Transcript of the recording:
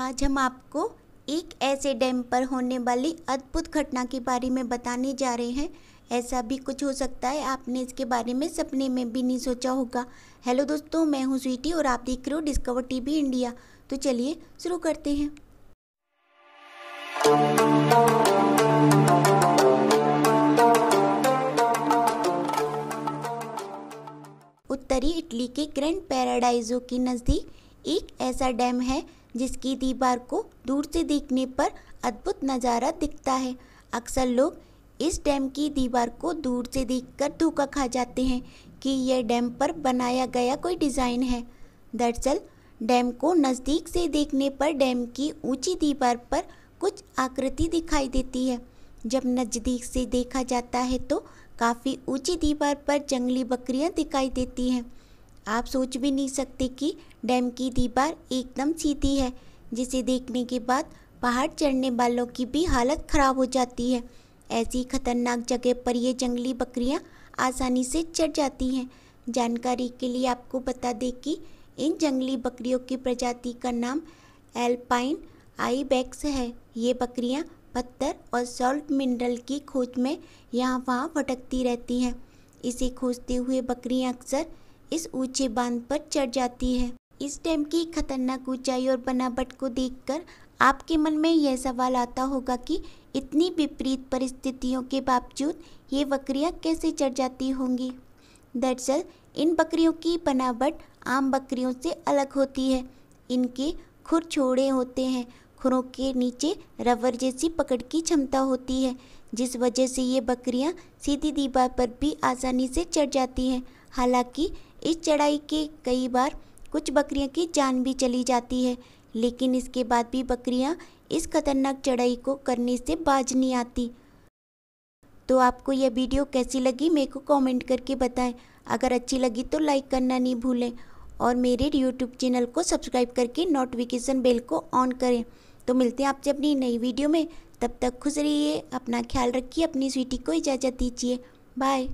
आज हम आपको एक ऐसे डैम पर होने वाली अद्भुत घटना के बारे में बताने जा रहे हैं ऐसा भी कुछ हो सकता है आपने इसके बारे में सपने में भी नहीं सोचा होगा हेलो दोस्तों मैं हूं स्वीटी और आप देख रहे हो डिस्कवर टीवी इंडिया तो चलिए शुरू करते हैं उत्तरी इटली के ग्रैंड पैराडाइजो के नज़दीक एक ऐसा डैम है जिसकी दीवार को दूर से देखने पर अद्भुत नज़ारा दिखता है अक्सर लोग इस डैम की दीवार को दूर से देखकर धोखा खा जाते हैं कि यह डैम पर बनाया गया कोई डिज़ाइन है दरअसल डैम को नज़दीक से देखने पर डैम की ऊंची दीवार पर कुछ आकृति दिखाई देती है जब नज़दीक से देखा जाता है तो काफ़ी ऊंची दीवार पर जंगली बकरियां दिखाई देती हैं आप सोच भी नहीं सकते कि डैम की दीवार एकदम सीधी है जिसे देखने के बाद पहाड़ चढ़ने वालों की भी हालत ख़राब हो जाती है ऐसी खतरनाक जगह पर ये जंगली बकरियां आसानी से चढ़ जाती हैं जानकारी के लिए आपको बता दें कि इन जंगली बकरियों की प्रजाति का नाम एल्पाइन आईबैक्स है ये बकरियां पत्थर और सॉल्ट मिनरल की खोज में यहाँ वहाँ भटकती रहती हैं इसे खोजते हुए बकरियां अक्सर इस ऊंचे बांध पर चढ़ जाती है इस डैम की खतरनाक ऊंचाई और बनावट को देखकर आपके मन में यह सवाल आता होगा कि इतनी विपरीत परिस्थितियों के बावजूद ये बकरियाँ कैसे चढ़ जाती होंगी दरअसल इन बकरियों की बनावट आम बकरियों से अलग होती है इनके खुर छोड़े होते हैं खुरों के नीचे रबर जैसी पकड़ की क्षमता होती है जिस वजह से ये बकरियाँ सीधी दीवार पर भी आसानी से चढ़ जाती हैं हालांकि इस चढ़ाई के कई बार कुछ बकरियों की जान भी चली जाती है लेकिन इसके बाद भी बकरियां इस खतरनाक चढ़ाई को करने से बाज नहीं आती तो आपको यह वीडियो कैसी लगी मेरे को कमेंट करके बताएं अगर अच्छी लगी तो लाइक करना नहीं भूलें और मेरे यूट्यूब चैनल को सब्सक्राइब करके नोटिफिकेशन बेल को ऑन करें तो मिलते हैं आपसे अपनी नई वीडियो में तब तक खुश रहिए अपना ख्याल रखिए अपनी स्वीटी को इजाज़त दीजिए बाय